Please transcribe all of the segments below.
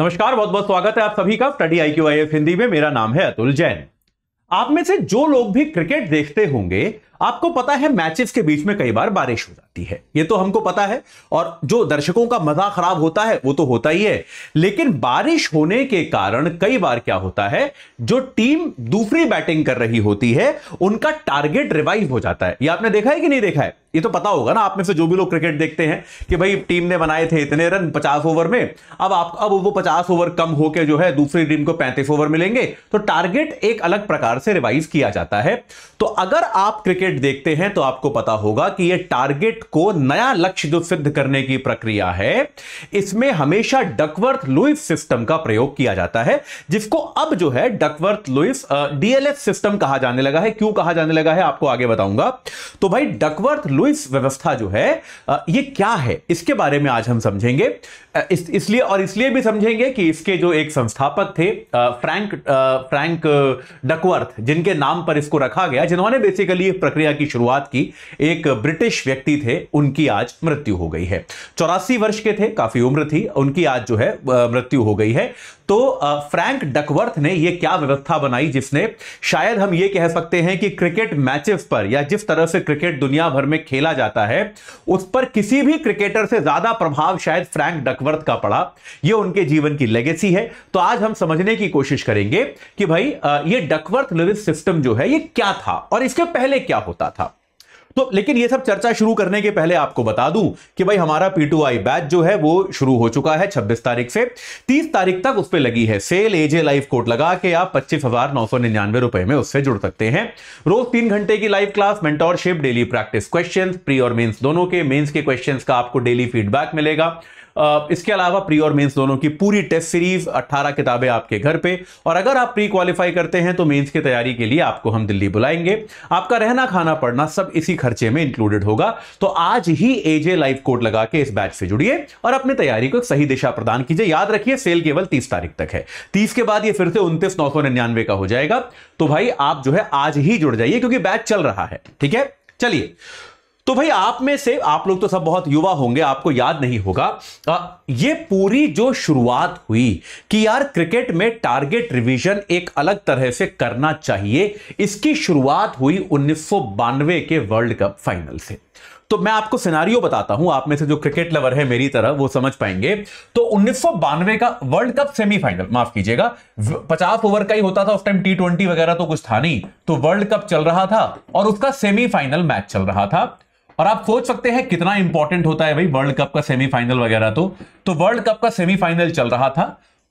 नमस्कार बहुत बहुत स्वागत है आप सभी का study I Q I F Hindi में मेरा नाम है अतुल जैन आप में से जो लोग भी क्रिकेट देखते होंगे आपको पता है मैचेस के बीच में कई बार बारिश हो जाती है ये तो हमको पता है और जो दर्शकों का मजा खराब होता है वो तो होता ही है लेकिन बारिश होने के कारण कई बार क्या होता है जो टीम दूसरी बैटिंग कर रही होती है उनका टारगेट रिवाइव हो जाता है ये आपने देखा है कि नहीं देखा है ये तो पता होगा ना आप में से जो भी लोग क्रिकेट देखते हैं कि भाई टीम ने बनाए थे इतने रन पचास ओवर में अब आप अब वो पचास ओवर कम होकर जो है दूसरी टीम को पैंतीस ओवर मिलेंगे तो टारगेट एक अलग प्रकार से रिवाइज किया जाता है तो अगर आप क्रिकेट टारगेट देखते हैं तो आपको पता होगा कि यह टारगेट को नया लक्ष्य जो सिद्ध करने की प्रक्रिया है इसमें हमेशा डकवर्थ लुइस सिस्टम का प्रयोग किया जाता है जिसको अब जो है डकवर्थ लुइस डीएलएफ सिस्टम कहा जाने लगा है क्यों कहा जाने लगा है आपको आगे बताऊंगा तो भाई डकवर्थ लुइस व्यवस्था जो है यह क्या है इसके बारे में आज हम समझेंगे इस, इसलिए और इसलिए भी समझेंगे कि इसके जो एक संस्थापक थे फ्रैंक फ्रैंक डकवर्थ जिनके नाम पर इसको रखा गया जिन्होंने बेसिकली प्रक्रिया प्रक्रिया की शुरुआत की एक ब्रिटिश व्यक्ति थे उनकी आज मृत्यु हो गई है चौरासी वर्ष के थे काफी उम्र थी उनकी आज जो है मृत्यु हो गई है तो फ्रैंक डकवर्थ ने यह क्या व्यवस्था बनाई जिसने शायद हम ये कह सकते हैं कि क्रिकेट मैचेस पर या जिस तरह से क्रिकेट दुनिया भर में खेला जाता है उस पर किसी भी क्रिकेटर से ज्यादा प्रभाव शायद फ्रैंक डकवर्थ का पड़ा यह उनके जीवन की लेगेसी है तो आज हम समझने की कोशिश करेंगे कि भाई यह डकवर्थ लिविस सिस्टम जो है यह क्या था और इसके पहले क्या हो होता था तो लेकिन ये सब चर्चा शुरू करने के पहले आपको बता दूं कि भाई हमारा आई बैच जो है वो शुरू हो चुका है 26 तारीख से 30 तारीख तक उस पर लगी है सेल एजे लाइव कोड लगा के आप पच्चीस हजार नौ सौ निन्यानवे रुपए में उससे जुड़ सकते हैं रोज तीन घंटे की live class mentorship daily practice question pre और मेन्स दोनों के मेन्स के क्वेश्चन का आपको डेली फीडबैक मिलेगा इसके अलावा प्री और मेंस दोनों की पूरी टेस्ट सीरीज 18 किताबें आपके घर पे और अगर आप प्री क्वालिफाई करते हैं तो मेंस की तैयारी के लिए आपको हम दिल्ली बुलाएंगे आपका रहना खाना पढ़ना सब इसी खर्चे में इंक्लूडेड होगा तो आज ही एजे लाइव कोड लगा के इस बैच से जुड़िए और अपनी तैयारी को एक सही दिशा प्रदान कीजिए याद रखिए सेल केवल तीस तारीख तक है तीस के बाद ये फिर से उन्तीस नौ सौ निन्यानवे का हो जाएगा तो भाई आप जो है आज ही जुड़ जाइए क्योंकि बैच चल रहा है ठीक है चलिए तो भाई आप में से आप लोग तो सब बहुत युवा होंगे आपको याद नहीं होगा आ, ये पूरी जो शुरुआत हुई कि यार क्रिकेट में टारगेट रिवीजन एक अलग तरह से करना चाहिए इसकी शुरुआत हुई उन्नीस के वर्ल्ड कप फाइनल से तो मैं आपको सिनारियो बताता हूं आप में से जो क्रिकेट लवर है मेरी तरह वो समझ पाएंगे तो उन्नीस का वर्ल्ड कप सेमीफाइनल माफ कीजिएगा पचास ओवर का ही होता था उस टाइम टी ट्वेंटी वगैरह तो कुछ था नहीं तो वर्ल्ड कप चल रहा था और उसका सेमीफाइनल मैच चल रहा था और आप सोच सकते हैं कितना इंपॉर्टेंट होता है भाई वर्ल्ड कप का सेमीफाइनल वगैरह तो तो वर्ल्ड कप का सेमीफाइनल चल रहा था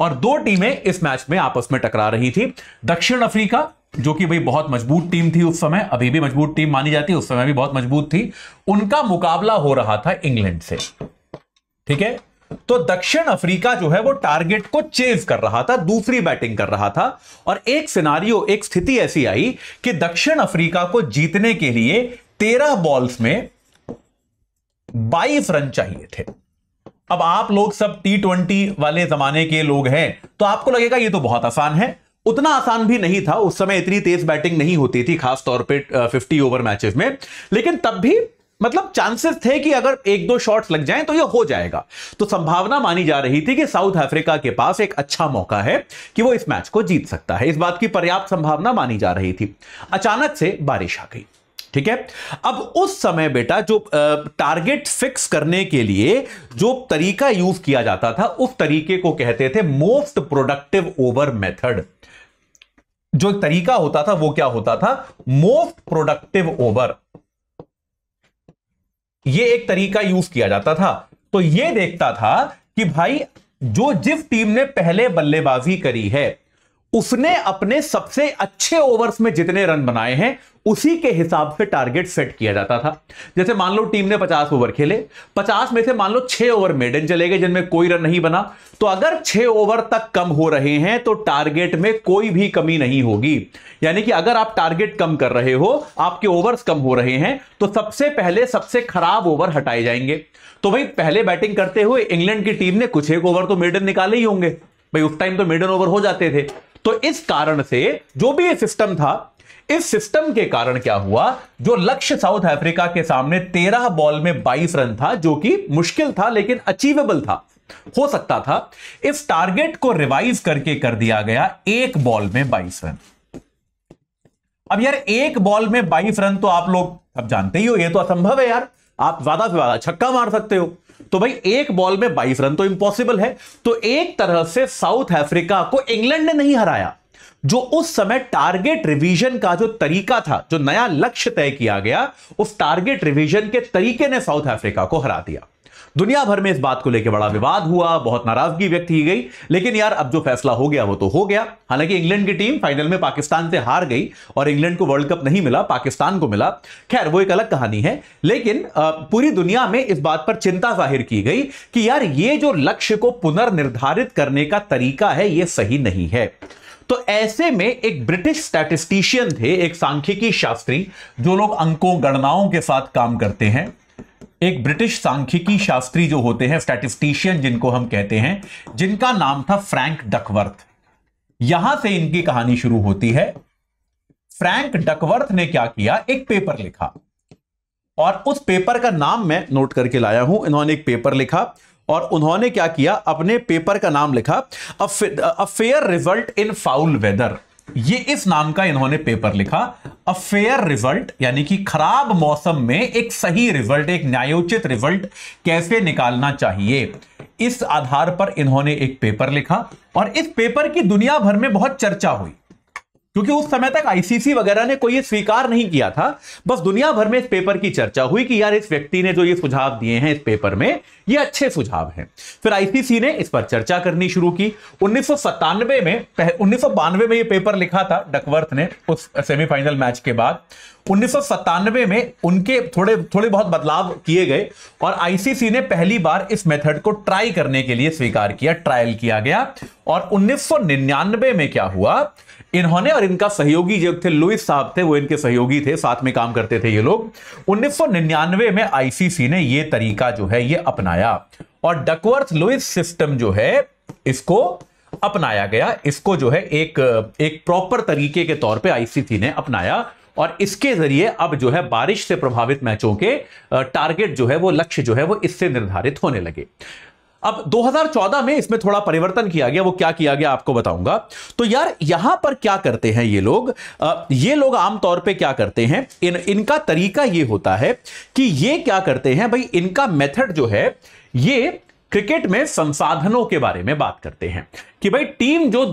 और दो टीमें इस मैच में आपस में टकरा रही थी दक्षिण अफ्रीका जो कि भाई बहुत मजबूत टीम थी उस समय अभी भी मजबूत टीम मानी जाती है उस समय भी बहुत मजबूत थी उनका मुकाबला हो रहा था इंग्लैंड से ठीक है तो दक्षिण अफ्रीका जो है वो टारगेट को चेज कर रहा था दूसरी बैटिंग कर रहा था और एक सिनारियो एक स्थिति ऐसी आई कि दक्षिण अफ्रीका को जीतने के लिए तेरह बॉल्स में बाईस रन चाहिए थे अब आप लोग सब टी ट्वेंटी वाले जमाने के लोग हैं तो आपको लगेगा ये तो बहुत आसान है उतना आसान भी नहीं था उस समय इतनी तेज बैटिंग नहीं होती थी खास तौर पे 50 ओवर मैचेस में लेकिन तब भी मतलब चांसेस थे कि अगर एक दो शॉट्स लग जाएं तो ये हो जाएगा तो संभावना मानी जा रही थी कि साउथ अफ्रीका के पास एक अच्छा मौका है कि वो इस मैच को जीत सकता है इस बात की पर्याप्त संभावना मानी जा रही थी अचानक से बारिश आ गई ठीक है अब उस समय बेटा जो टारगेट फिक्स करने के लिए जो तरीका यूज किया जाता था उस तरीके को कहते थे मोस्ट प्रोडक्टिव ओवर मेथड जो तरीका होता था वो क्या होता था मोस्ट प्रोडक्टिव ओवर ये एक तरीका यूज किया जाता था तो ये देखता था कि भाई जो जिस टीम ने पहले बल्लेबाजी करी है उसने अपने सबसे अच्छे ओवर्स में जितने रन बनाए हैं उसी के हिसाब से टारगेट सेट किया जाता था जैसे मान लो टीम ने 50 ओवर खेले 50 में से मान लो 6 ओवर मेडन चले गए जिनमें कोई रन नहीं बना तो अगर 6 ओवर तक कम हो रहे हैं तो टारगेट में कोई भी कमी नहीं होगी यानी कि अगर आप टारगेट कम कर रहे हो आपके ओवर्स कम हो रहे हैं तो सबसे पहले सबसे खराब ओवर हटाए जाएंगे तो भाई पहले बैटिंग करते हुए इंग्लैंड की टीम ने कुछ एक ओवर तो मेडन निकाले ही होंगे भाई उस टाइम तो मेडन ओवर हो जाते थे तो इस कारण से जो भी ये सिस्टम था इस सिस्टम के कारण क्या हुआ जो लक्ष्य साउथ अफ्रीका के सामने तेरह बॉल में बाईस रन था जो कि मुश्किल था लेकिन अचीवेबल था हो सकता था इस टारगेट को रिवाइज करके कर दिया गया एक बॉल में बाईस रन अब यार एक बॉल में बाईस रन तो आप लोग अब जानते ही हो ये तो असंभव है यार आप ज्यादा से ज्यादा छक्का मार सकते हो तो भाई एक बॉल में बाईस रन तो इंपॉसिबल है तो एक तरह से साउथ अफ्रीका को इंग्लैंड ने नहीं हराया जो उस समय टारगेट रिवीजन का जो तरीका था जो नया लक्ष्य तय किया गया उस टारगेट रिवीजन के तरीके ने साउथ अफ्रीका को हरा दिया दुनिया भर में इस बात को लेकर बड़ा विवाद हुआ बहुत नाराजगी व्यक्त की गई लेकिन यार अब जो फैसला हो गया वो तो हो गया हालांकि इंग्लैंड की टीम फाइनल में पाकिस्तान से हार गई और इंग्लैंड को वर्ल्ड कप नहीं मिला पाकिस्तान को मिला खैर वो एक अलग कहानी है लेकिन पूरी दुनिया में इस बात पर चिंता जाहिर की गई कि यार ये जो लक्ष्य को पुनर्निर्धारित करने का तरीका है ये सही नहीं है तो ऐसे में एक ब्रिटिश स्टैटिस्टिशियन थे एक सांख्यिकी शास्त्री जो लोग अंकों गणनाओं के साथ काम करते हैं एक ब्रिटिश सांख्यिकी शास्त्री जो होते हैं स्टैटिस्टिशियन जिनको हम कहते हैं जिनका नाम था फ्रैंक डकवर्थ यहां से इनकी कहानी शुरू होती है फ्रैंक डकवर्थ ने क्या किया एक पेपर लिखा और उस पेपर का नाम मैं नोट करके लाया हूं इन्होंने एक पेपर लिखा और उन्होंने क्या किया अपने पेपर का नाम लिखा a fair result in foul weather ये इस नाम का इन्होंने पेपर लिखा अ फेयर रिजल्ट यानी कि खराब मौसम में एक सही रिजल्ट एक न्यायोचित रिजल्ट कैसे निकालना चाहिए इस आधार पर इन्होंने एक पेपर लिखा और इस पेपर की दुनिया भर में बहुत चर्चा हुई क्योंकि उस समय तक आईसीसी वगैरह ने कोई ये स्वीकार नहीं किया था बस दुनिया भर में इस पेपर की चर्चा हुई कि यार इस व्यक्ति ने जो ये सुझाव दिए हैं इस पेपर में ये अच्छे सुझाव हैं फिर आईसीसी ने इस पर चर्चा करनी शुरू की उन्नीस में उन्नीस में ये पेपर लिखा था डकवर्थ ने उस सेमीफाइनल मैच के बाद उन्नीस में उनके थोड़े थोड़े बहुत बदलाव किए गए और आईसीसी ने पहली बार इस मेथड को ट्राई करने के लिए स्वीकार किया ट्रायल किया गया और 1999 में क्या हुआ इन्होंने और इनका सहयोगी जो थे लुइस साहब थे वो इनके सहयोगी थे साथ में काम करते थे ये लोग 1999 में आईसीसी ने ये तरीका जो है ये अपनाया और डकवर्थ लुइस सिस्टम जो है इसको अपनाया गया इसको जो है एक एक प्रॉपर तरीके के तौर पे आईसीसी ने अपनाया और इसके जरिए अब जो है बारिश से प्रभावित मैचों के टारगेट जो है वो लक्ष्य जो है वो इससे निर्धारित होने लगे अब 2014 में इसमें थोड़ा परिवर्तन किया गया वो क्या किया गया आपको बताऊंगा तो यार यहां पर क्या करते हैं ये लोग आ, ये लोग आमतौर पे क्या करते हैं इन इनका तरीका ये होता है कि ये क्या करते हैं भाई इनका मेथड जो है ये क्रिकेट में संसाधनों के बारे में बात करते हैं कि भाई टीम जो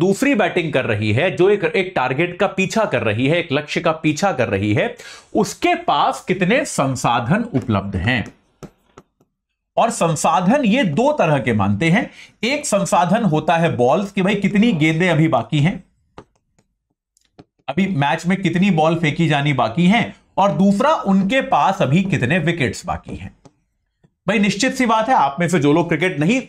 दूसरी बैटिंग कर रही है जो एक एक टारगेट का पीछा कर रही है एक लक्ष्य का पीछा कर रही है उसके पास कितने संसाधन उपलब्ध हैं और संसाधन ये दो तरह के मानते हैं एक संसाधन होता है बॉल्स कि भाई कितनी गेंदें अभी बाकी हैं अभी मैच में कितनी बॉल फेंकी जानी बाकी है और दूसरा उनके पास अभी कितने विकेट्स बाकी हैं भाई निश्चित सी बात है आप में से जो लोग क्रिकेट नहीं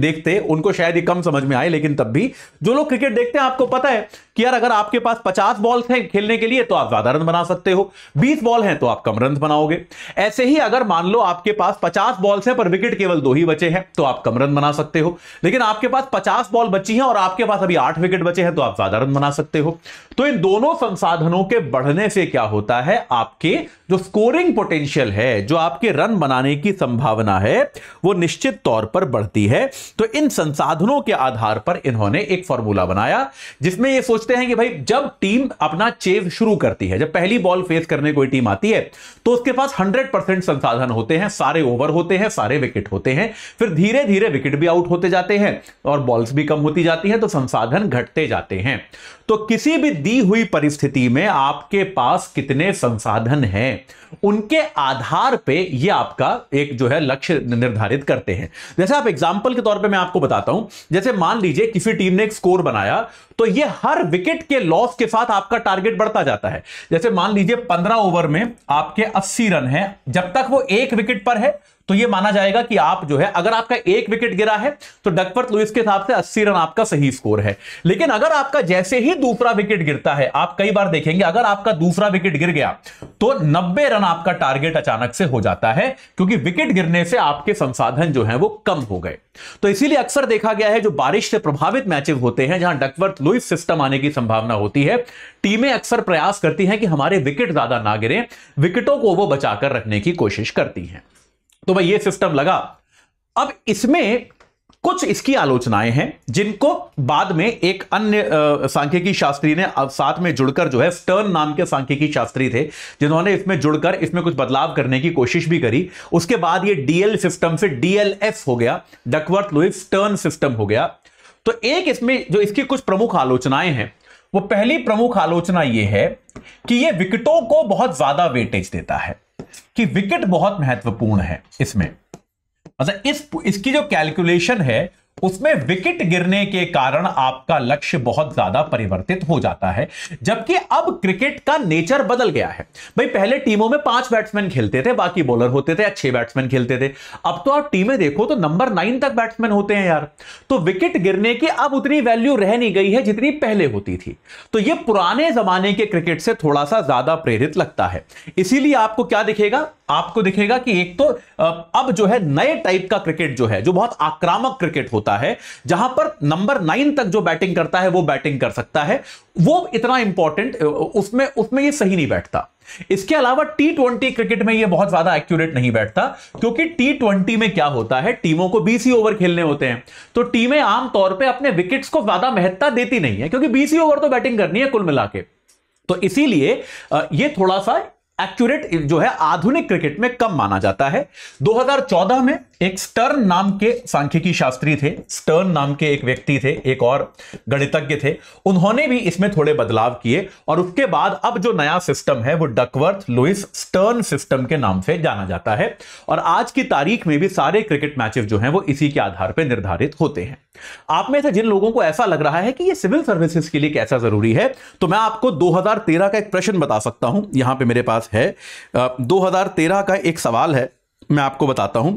देखते उनको शायद ही कम समझ में आए लेकिन तब भी जो लोग क्रिकेट देखते हैं आपको पता है कि यार अगर आपके पास 50 बॉल्स हैं खेलने के लिए तो आप ज्यादा रन बना सकते हो 20 बॉल हैं तो आप कम रन बनाओगे ऐसे ही अगर मान लो आपके पास 50 बॉल्स हैं पर विकेट केवल दो ही बचे हैं तो आप कम रन बना सकते हो लेकिन आपके पास 50 बॉल बची हैं और आपके पास अभी आठ विकेट बचे हैं तो आप ज्यादा रन बना सकते हो तो इन दोनों संसाधनों के बढ़ने से क्या होता है आपके जो स्कोरिंग पोटेंशियल है जो आपके रन बनाने की संभावना है वो निश्चित तौर पर बढ़ती है तो इन संसाधनों के आधार पर इन्होंने एक फॉर्मूला बनाया जिसमें ये सोच सोचते हैं कि भाई जब टीम अपना चेज शुरू करती है जब पहली बॉल फेस करने कोई टीम आती है तो उसके पास 100% परसेंट संसाधन होते हैं सारे ओवर होते हैं सारे विकेट होते हैं फिर धीरे धीरे विकेट भी आउट होते जाते हैं और बॉल्स भी कम होती जाती हैं तो संसाधन घटते जाते हैं तो किसी भी दी हुई परिस्थिति में आपके पास कितने संसाधन हैं उनके आधार पे ये आपका एक जो है लक्ष्य निर्धारित करते हैं जैसे आप एग्जांपल के तौर पे मैं आपको बताता हूं जैसे मान लीजिए किसी टीम ने एक स्कोर बनाया तो ये हर विकेट के लॉस के साथ आपका टारगेट बढ़ता जाता है जैसे मान लीजिए पंद्रह ओवर में आपके अस्सी रन है जब तक वो एक विकेट पर है तो यह माना जाएगा कि आप जो है अगर आपका एक विकेट गिरा है तो डकवर्थ लुइस के हिसाब से अस्सी रन आपका सही स्कोर है लेकिन अगर आपका जैसे ही दूसरा विकेट गिरता है आप कई बार देखेंगे अगर आपका दूसरा विकेट गिर गया तो नब्बे रन आपका टारगेट अचानक से हो जाता है क्योंकि विकेट गिरने से आपके संसाधन जो है वो कम हो गए तो इसीलिए अक्सर देखा गया है जो बारिश से प्रभावित मैचेस होते हैं जहां डकवर्थ लुइस सिस्टम आने की संभावना होती है टीमें अक्सर प्रयास करती हैं कि हमारे विकेट ज्यादा ना गिरे विकेटों को वो बचाकर रखने की कोशिश करती हैं तो भाई ये सिस्टम लगा अब इसमें कुछ इसकी आलोचनाएं हैं जिनको बाद में एक अन्य सांख्यिकी शास्त्री ने साथ में जुड़कर जो है स्टर्न नाम के सांख्यिकी शास्त्री थे जिन्होंने इसमें जुड़कर इसमें कुछ बदलाव करने की कोशिश भी करी उसके बाद ये डीएल सिस्टम से डीएलएस हो गया डकवर्थ लुइस स्टर्न सिस्टम हो गया तो एक इसमें जो इसकी कुछ प्रमुख आलोचनाएं हैं वो पहली प्रमुख आलोचना यह है कि यह विकेटों को बहुत ज्यादा वेटेज देता है कि विकेट बहुत महत्वपूर्ण है इसमें मतलब इस इसकी जो कैलकुलेशन है उसमें विकेट गिरने के कारण आपका लक्ष्य बहुत ज्यादा परिवर्तित हो जाता है जबकि अब क्रिकेट का नेचर बदल गया है भाई पहले टीमों में पांच बैट्समैन खेलते थे बाकी बॉलर होते थे अच्छे बैट्समैन खेलते थे अब तो आप टीमें देखो तो नंबर नाइन तक बैट्समैन होते हैं यार तो विकेट गिरने की अब उतनी वैल्यू रह नहीं गई है जितनी पहले होती थी तो यह पुराने जमाने के क्रिकेट से थोड़ा सा ज्यादा प्रेरित लगता है इसीलिए आपको क्या दिखेगा आपको दिखेगा कि एक तो अब जो है नए टाइप का क्रिकेट जो है जो बहुत आक्रामक क्रिकेट होता है जहां पर नंबर नाइन तक जो बैटिंग करता है वो बैटिंग कर सकता है वो इतना इंपॉर्टेंट उसमें उसमें ये सही नहीं बैठता इसके अलावा टी ट्वेंटी क्रिकेट में ये बहुत ज्यादा एक्यूरेट नहीं बैठता क्योंकि टी ट्वेंटी में क्या होता है टीमों को बीसी ओवर खेलने होते हैं तो टीमें आमतौर पर अपने विकेट्स को ज्यादा महत्ता देती नहीं है क्योंकि बीसी ओवर तो बैटिंग करनी है कुल मिला तो इसीलिए ये थोड़ा सा एक्यूरेट जो है आधुनिक क्रिकेट में कम माना जाता है 2014 में एक स्टर्न नाम के सांख्यिकी शास्त्री थे स्टर्न नाम के एक व्यक्ति थे एक और गणितज्ञ थे उन्होंने भी इसमें थोड़े बदलाव किए और उसके बाद अब जो नया सिस्टम है वो डकवर्थ लुइस स्टर्न सिस्टम के नाम से जाना जाता है और आज की तारीख में भी सारे क्रिकेट मैचेस जो है वो इसी के आधार पर निर्धारित होते हैं आप में से जिन लोगों को ऐसा लग रहा है कि ये सिविल सर्विसेज के लिए कैसा जरूरी है तो मैं आपको 2013 का एक प्रश्न बता सकता हूं यहां पे मेरे पास पास है आ, 2013 का एक सवाल है मैं आपको बताता हूं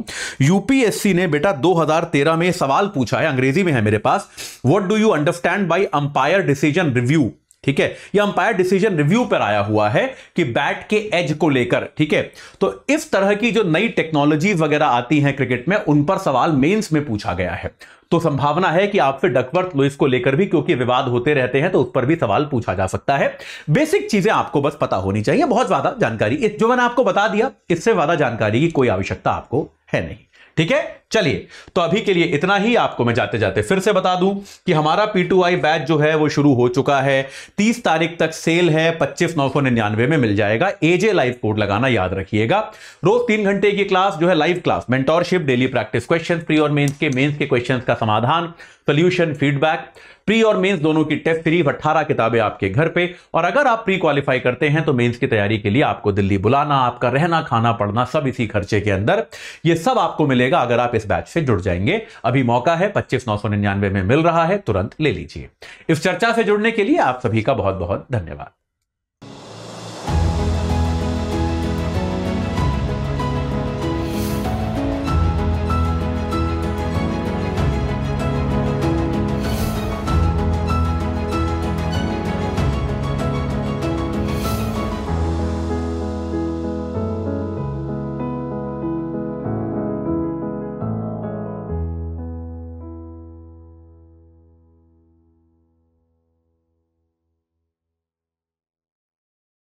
यूपीएससी ने बेटा 2013 में सवाल पूछा है अंग्रेजी में है मेरे पास what do you understand by umpire decision review ठीक है यह अंपायर डिसीजन रिव्यू पर आया हुआ है कि बैट के एज को लेकर ठीक है तो इस तरह की जो नई टेक्नोलॉजी वगैरह आती हैं क्रिकेट में उन पर सवाल मेंस में पूछा गया है तो संभावना है कि आपसे डकवर्थ लुइस को लेकर भी क्योंकि विवाद होते रहते हैं तो उस पर भी सवाल पूछा जा सकता है बेसिक चीजें आपको बस पता होनी चाहिए बहुत ज्यादा जानकारी जो मैंने आपको बता दिया इससे ज्यादा जानकारी की कोई आवश्यकता आपको है नहीं ठीक है चलिए तो अभी के लिए इतना ही आपको मैं जाते जाते फिर से बता दूं कि हमारा पीटूआई बैच जो है वो शुरू हो चुका है 30 तारीख तक सेल है पच्चीस नौ सौ निन्यानवे में मिल जाएगा एजे लाइव कोड लगाना याद रखिएगा रोज तीन घंटे की क्लास जो है live class mentorship daily practice question pre और मेन्स के मेन्स के क्वेश्चन का समाधान सोल्यूशन फीडबैक प्री और मेंस दोनों की टेस्ट सीरीज 18 किताबें आपके घर पे और अगर आप प्री क्वालिफाई करते हैं तो मेंस की तैयारी के लिए आपको दिल्ली बुलाना आपका रहना खाना पढ़ना सब इसी खर्चे के अंदर ये सब आपको मिलेगा अगर आप इस बैच से जुड़ जाएंगे अभी मौका है पच्चीस नौ में मिल रहा है तुरंत ले लीजिए इस चर्चा से जुड़ने के लिए आप सभी का बहुत बहुत धन्यवाद